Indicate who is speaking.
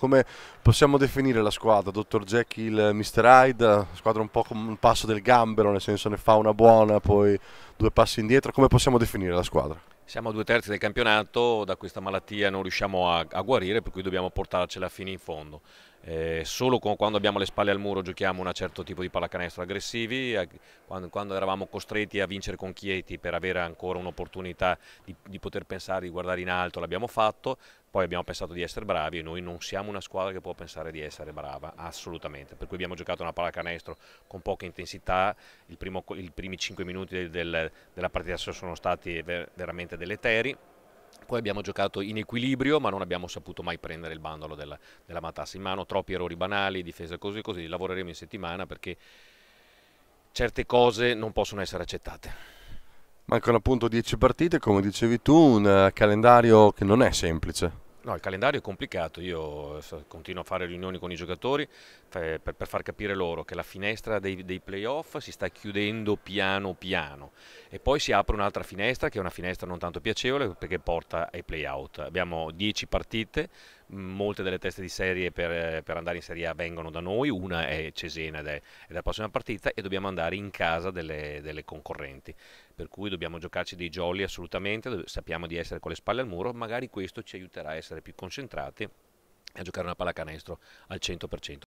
Speaker 1: come possiamo definire la squadra? Dottor Jekyll, Mr. Hyde, squadra un po' come un passo del gambero, nel senso ne fa una buona, poi due passi indietro, come possiamo definire la squadra?
Speaker 2: Siamo a due terzi del campionato, da questa malattia non riusciamo a, a guarire, per cui dobbiamo portarcela fino in fondo eh, solo con, quando abbiamo le spalle al muro giochiamo un certo tipo di pallacanestro aggressivi, eh, quando, quando, eravamo costretti a vincere con Chieti per avere ancora un'opportunità di, di, poter pensare di guardare in alto l'abbiamo fatto, poi abbiamo pensato di essere bravi e noi non siamo una squadra che può pensare di essere brava, assolutamente, per cui abbiamo giocato una pallacanestro con poca intensità, i primi 5 minuti del, della partita sono stati ver veramente deleteri poi abbiamo giocato in equilibrio ma non abbiamo saputo mai prendere il bandolo della, della Matassa in mano, troppi errori banali, difesa così così, lavoreremo in settimana perché certe cose non possono essere accettate.
Speaker 1: Mancano appunto 10 partite, come dicevi tu, un eh, calendario che non è semplice.
Speaker 2: No, il calendario è complicato, io continuo a fare riunioni con i giocatori per, per far capire loro che la finestra dei, dei playoff si sta chiudendo piano piano e poi si apre un'altra finestra che è una finestra non tanto piacevole perché porta ai playout. Abbiamo 10 partite, molte delle teste di serie per, eh, per, andare in Serie A vengono da noi, una è Cesena ed è, è la prossima partita e dobbiamo andare in casa delle, delle concorrenti, per cui dobbiamo giocarci dei jolly assolutamente, sappiamo di essere con le spalle al muro, magari questo ci aiuterà a essere
Speaker 1: più concentrati e a giocare una pallacanestro al 100%.